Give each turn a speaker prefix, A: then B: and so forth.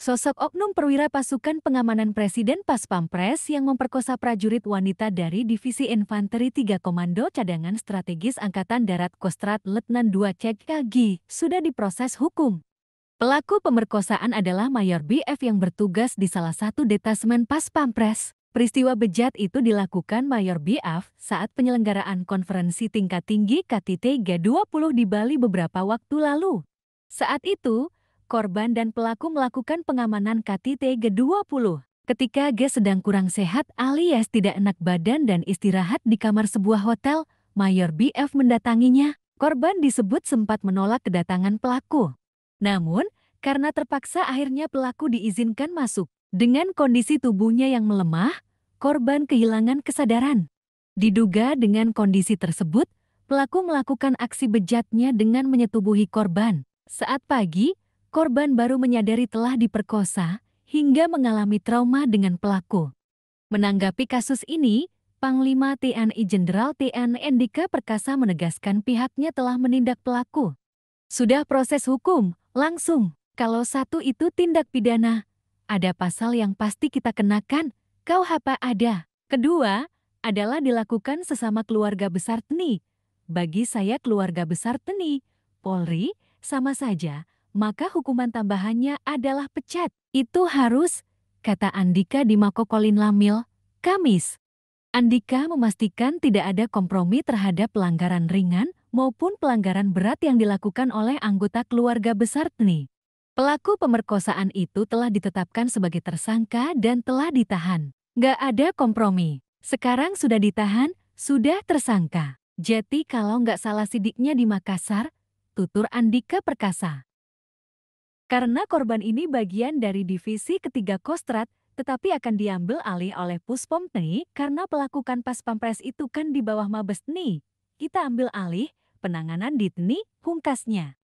A: Sosok oknum perwira pasukan pengamanan Presiden Pas Pampres yang memperkosa prajurit wanita dari Divisi Infanteri 3 Komando Cadangan Strategis Angkatan Darat Kostrat Letnan 2 CKG sudah diproses hukum. Pelaku pemerkosaan adalah Mayor BF yang bertugas di salah satu detasemen Pas Pampres. Peristiwa bejat itu dilakukan Mayor BF saat penyelenggaraan konferensi tingkat tinggi KTT G20 di Bali beberapa waktu lalu. Saat itu, korban dan pelaku melakukan pengamanan KTT G20. Ketika G sedang kurang sehat alias tidak enak badan dan istirahat di kamar sebuah hotel, Mayor BF mendatanginya. Korban disebut sempat menolak kedatangan pelaku. Namun, karena terpaksa akhirnya pelaku diizinkan masuk. Dengan kondisi tubuhnya yang melemah, korban kehilangan kesadaran. Diduga dengan kondisi tersebut, pelaku melakukan aksi bejatnya dengan menyetubuhi korban. Saat pagi, korban baru menyadari telah diperkosa hingga mengalami trauma dengan pelaku. Menanggapi kasus ini, Panglima TNI Jenderal TNI Endika Perkasa menegaskan pihaknya telah menindak pelaku. Sudah proses hukum, langsung. Kalau satu itu tindak pidana, ada pasal yang pasti kita kenakan, kau apa ada. Kedua, adalah dilakukan sesama keluarga besar TNI. Bagi saya keluarga besar TNI, Polri, sama saja, maka hukuman tambahannya adalah pecat. Itu harus, kata Andika di Makokolin Lamil, Kamis. Andika memastikan tidak ada kompromi terhadap pelanggaran ringan maupun pelanggaran berat yang dilakukan oleh anggota keluarga besar TNI. Pelaku pemerkosaan itu telah ditetapkan sebagai tersangka dan telah ditahan. Gak ada kompromi. Sekarang sudah ditahan, sudah tersangka. Jadi kalau nggak salah sidiknya di Makassar, tutur Andika Perkasa. Karena korban ini bagian dari divisi ketiga Kostrat, tetapi akan diambil alih oleh Puspom TNI karena pelakukan Pas Pampres itu kan di bawah Mabes TNI. Kita ambil alih penanganan di TNI, pungkasnya.